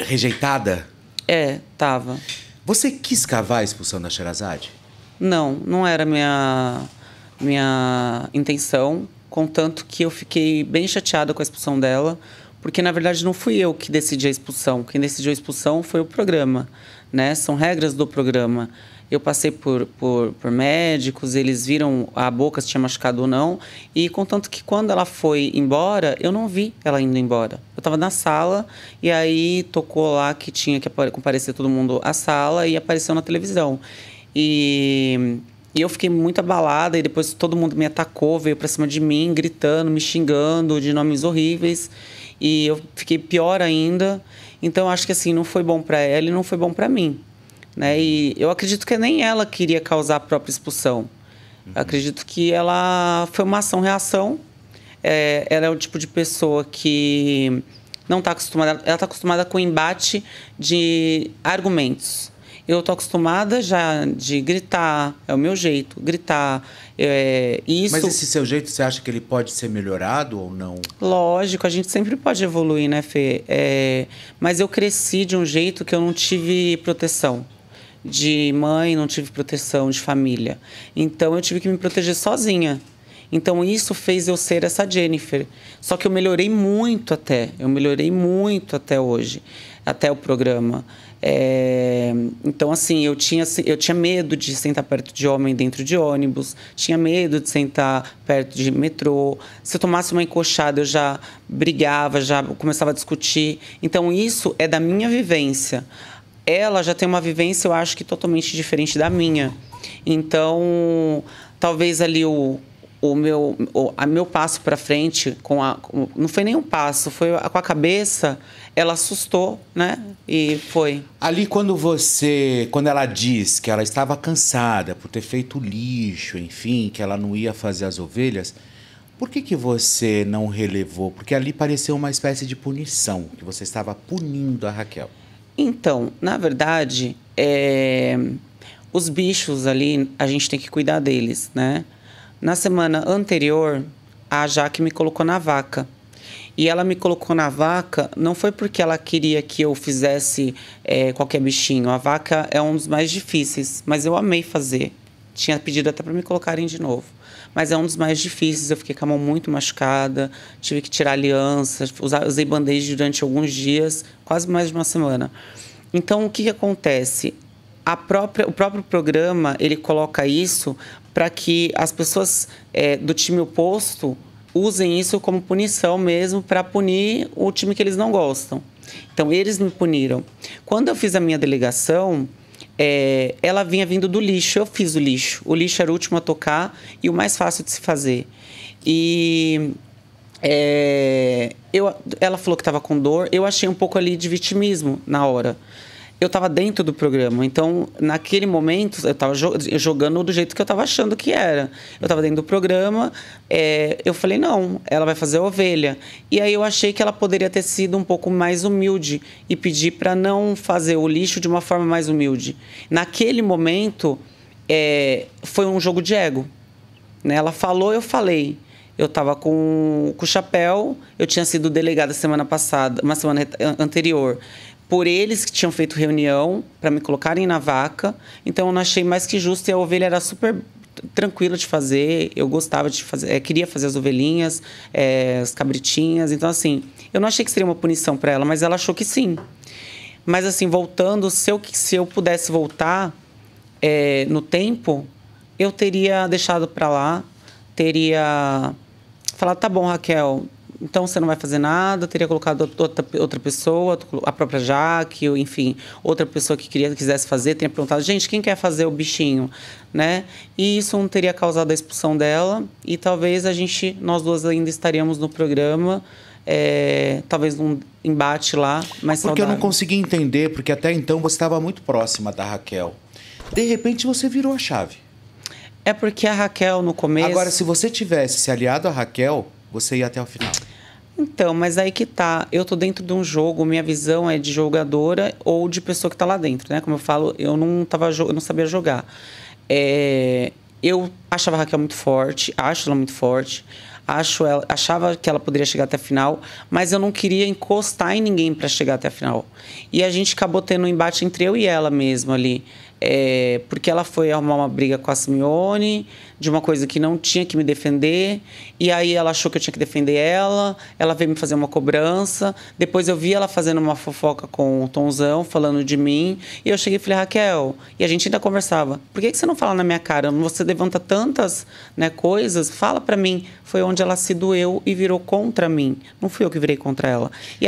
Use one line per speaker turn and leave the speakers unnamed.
Rejeitada? É, tava. Você quis cavar a expulsão da Sherazade?
Não, não era minha minha intenção, contanto que eu fiquei bem chateada com a expulsão dela, porque na verdade não fui eu que decidi a expulsão. Quem decidiu a expulsão foi o programa, né? São regras do programa. Eu passei por, por, por médicos, eles viram a boca se tinha machucado ou não. E contanto que quando ela foi embora, eu não vi ela indo embora. Eu estava na sala e aí tocou lá que tinha que comparecer todo mundo à sala e apareceu na televisão. E e eu fiquei muito abalada e depois todo mundo me atacou, veio para cima de mim, gritando, me xingando de nomes horríveis. E eu fiquei pior ainda. Então acho que assim, não foi bom para ela e não foi bom para mim. Né? E eu acredito que nem ela queria causar a própria expulsão. Uhum. Acredito que ela foi uma ação-reação. É, ela é o tipo de pessoa que não está acostumada. Ela está acostumada com o embate de argumentos. Eu estou acostumada já de gritar, é o meu jeito, gritar. É, isso... Mas esse
seu jeito, você acha que ele pode ser melhorado ou não?
Lógico, a gente sempre pode evoluir, né, Fê? É, mas eu cresci de um jeito que eu não tive proteção de mãe, não tive proteção de família. Então eu tive que me proteger sozinha. Então isso fez eu ser essa Jennifer. Só que eu melhorei muito até, eu melhorei muito até hoje, até o programa. É... então assim eu tinha eu tinha medo de sentar perto de homem dentro de ônibus, tinha medo de sentar perto de metrô. Se eu tomasse uma encoxada eu já brigava, já começava a discutir. Então isso é da minha vivência ela já tem uma vivência, eu acho que totalmente diferente da minha. Então, talvez ali o, o meu, o, a meu passo para frente com a, com, não foi nem um passo, foi com a cabeça. Ela assustou, né? E foi.
Ali quando você, quando ela diz que ela estava cansada por ter feito lixo, enfim, que ela não ia fazer as ovelhas, por que que você não relevou? Porque ali pareceu uma espécie de punição, que você estava punindo a Raquel.
Então, na verdade, é, os bichos ali, a gente tem que cuidar deles, né? Na semana anterior, a Jaque me colocou na vaca. E ela me colocou na vaca não foi porque ela queria que eu fizesse é, qualquer bichinho. A vaca é um dos mais difíceis, mas eu amei fazer. Tinha pedido até para me colocarem de novo. Mas é um dos mais difíceis. Eu fiquei com a mão muito machucada, tive que tirar alianças, usei band-aid durante alguns dias, quase mais de uma semana. Então, o que, que acontece? Própria, o próprio programa ele coloca isso para que as pessoas é, do time oposto usem isso como punição mesmo para punir o time que eles não gostam. Então, eles me puniram. Quando eu fiz a minha delegação, é, ela vinha vindo do lixo. Eu fiz o lixo. O lixo era o último a tocar e o mais fácil de se fazer. E é, eu, ela falou que estava com dor. Eu achei um pouco ali de vitimismo na hora eu estava dentro do programa. Então, naquele momento, eu estava jogando do jeito que eu estava achando que era. Eu estava dentro do programa, é, eu falei, não, ela vai fazer a ovelha. E aí eu achei que ela poderia ter sido um pouco mais humilde e pedir para não fazer o lixo de uma forma mais humilde. Naquele momento, é, foi um jogo de ego. Né? Ela falou, eu falei. Eu estava com, com o chapéu, eu tinha sido delegada semana passada, uma semana anterior por eles que tinham feito reunião para me colocarem na vaca. Então eu não achei mais que justo e a ovelha era super tranquila de fazer. Eu gostava de fazer, é, queria fazer as ovelhinhas, é, as cabritinhas. Então assim, eu não achei que seria uma punição para ela, mas ela achou que sim. Mas assim, voltando, se eu se eu pudesse voltar é, no tempo, eu teria deixado para lá, teria falado, tá bom, Raquel, então você não vai fazer nada, teria colocado outra, outra pessoa, a própria Jaque, enfim, outra pessoa que queria, quisesse fazer, teria perguntado, gente, quem quer fazer o bichinho? Né? E isso não teria causado a expulsão dela e talvez a gente, nós duas ainda estaríamos no programa, é, talvez um embate lá,
mas Porque saudável. eu não consegui entender, porque até então você estava muito próxima da Raquel. De repente você virou a chave. É porque a Raquel no começo... Agora, se você tivesse se
aliado a Raquel, você ia até o final. Então, mas aí que tá. Eu tô dentro de um jogo, minha visão é de jogadora ou de pessoa que tá lá dentro, né? Como eu falo, eu não, tava, eu não sabia jogar. É, eu achava a Raquel muito forte, acho ela muito forte, acho ela, achava que ela poderia chegar até a final, mas eu não queria encostar em ninguém para chegar até a final. E a gente acabou tendo um embate entre eu e ela mesmo ali. É, porque ela foi arrumar uma briga com a Simeone de uma coisa que não tinha que me defender, e aí ela achou que eu tinha que defender ela, ela veio me fazer uma cobrança, depois eu vi ela fazendo uma fofoca com o Tonzão, falando de mim, e eu cheguei e falei, Raquel, e a gente ainda conversava, por que, que você não fala na minha cara? Você levanta tantas né, coisas, fala para mim. Foi onde ela se doeu e virou contra mim, não fui eu que virei contra ela. E